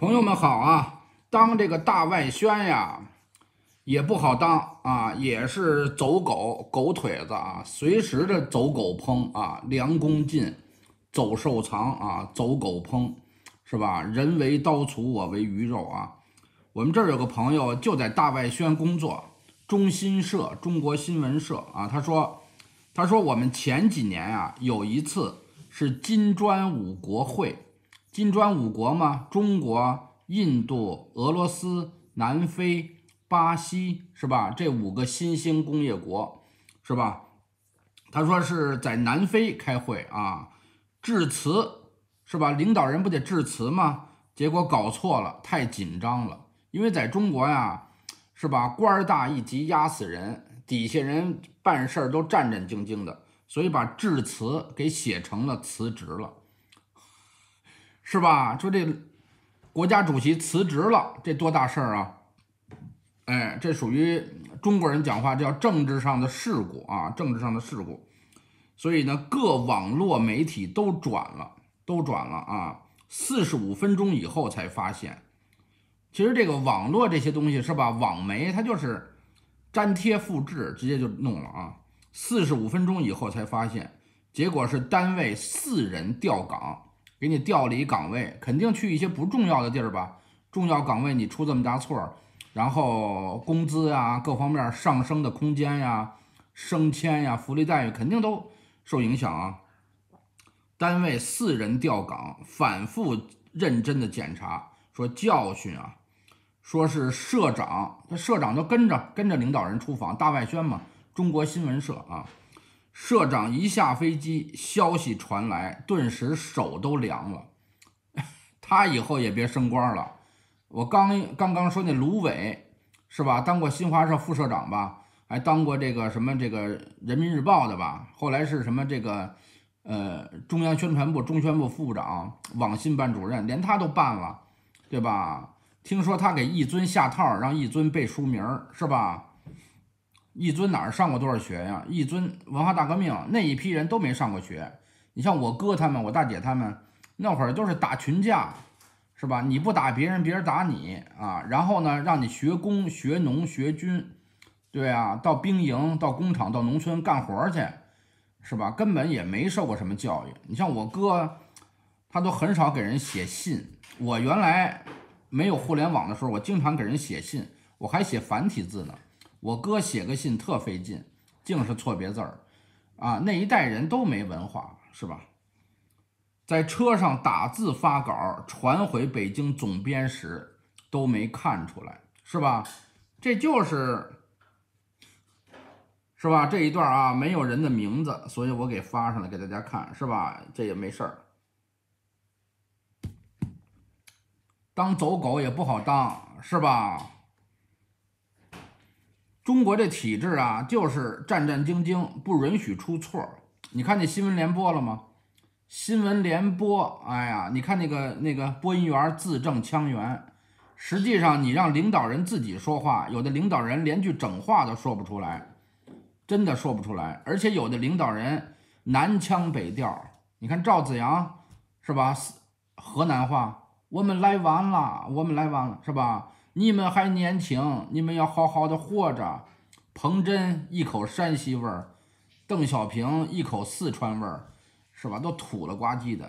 朋友们好啊，当这个大外宣呀，也不好当啊，也是走狗狗腿子啊，随时的走狗烹啊，良弓尽，走兽藏啊，走狗烹，是吧？人为刀俎，我为鱼肉啊。我们这儿有个朋友就在大外宣工作，中新社，中国新闻社啊。他说，他说我们前几年啊，有一次是金砖五国会。金砖五国嘛，中国、印度、俄罗斯、南非、巴西是吧？这五个新兴工业国，是吧？他说是在南非开会啊，致辞是吧？领导人不得致辞吗？结果搞错了，太紧张了。因为在中国呀，是吧？官大一级压死人，底下人办事都战战兢兢的，所以把致辞给写成了辞职了。是吧？说这国家主席辞职了，这多大事儿啊！哎，这属于中国人讲话叫政治上的事故啊，政治上的事故。所以呢，各网络媒体都转了，都转了啊。四十五分钟以后才发现，其实这个网络这些东西是吧？网媒它就是粘贴复制，直接就弄了啊。四十五分钟以后才发现，结果是单位四人调岗。给你调离岗位，肯定去一些不重要的地儿吧。重要岗位你出这么大错儿，然后工资啊各方面上升的空间呀、升迁呀、福利待遇肯定都受影响啊。单位四人调岗，反复认真的检查，说教训啊，说是社长，他社长就跟着跟着领导人出访大外宣嘛，中国新闻社啊。社长一下飞机，消息传来，顿时手都凉了。他以后也别升官了。我刚刚刚说那卢伟，是吧？当过新华社副社长吧？还当过这个什么这个人民日报的吧？后来是什么这个，呃，中央宣传部中宣部副部长、网信办主任，连他都办了，对吧？听说他给一尊下套，让一尊背书名儿，是吧？一尊哪儿上过多少学呀？一尊文化大革命那一批人都没上过学。你像我哥他们，我大姐他们那会儿都是打群架，是吧？你不打别人，别人打你啊。然后呢，让你学工、学农、学军，对啊，到兵营、到工厂、到农村干活去，是吧？根本也没受过什么教育。你像我哥，他都很少给人写信。我原来没有互联网的时候，我经常给人写信，我还写繁体字呢。我哥写个信特费劲，净是错别字儿，啊，那一代人都没文化，是吧？在车上打字发稿传回北京总编时都没看出来，是吧？这就是，是吧？这一段啊，没有人的名字，所以我给发上来给大家看，是吧？这也没事儿，当走狗也不好当，是吧？中国这体制啊，就是战战兢兢，不允许出错。你看那新闻联播了吗？新闻联播，哎呀，你看那个那个播音员字正腔圆。实际上，你让领导人自己说话，有的领导人连句整话都说不出来，真的说不出来。而且有的领导人南腔北调。你看赵子阳是吧？河南话，我们来晚了，我们来晚了是吧？你们还年轻，你们要好好的活着。彭真一口山西味儿，邓小平一口四川味儿，是吧？都土了呱唧的。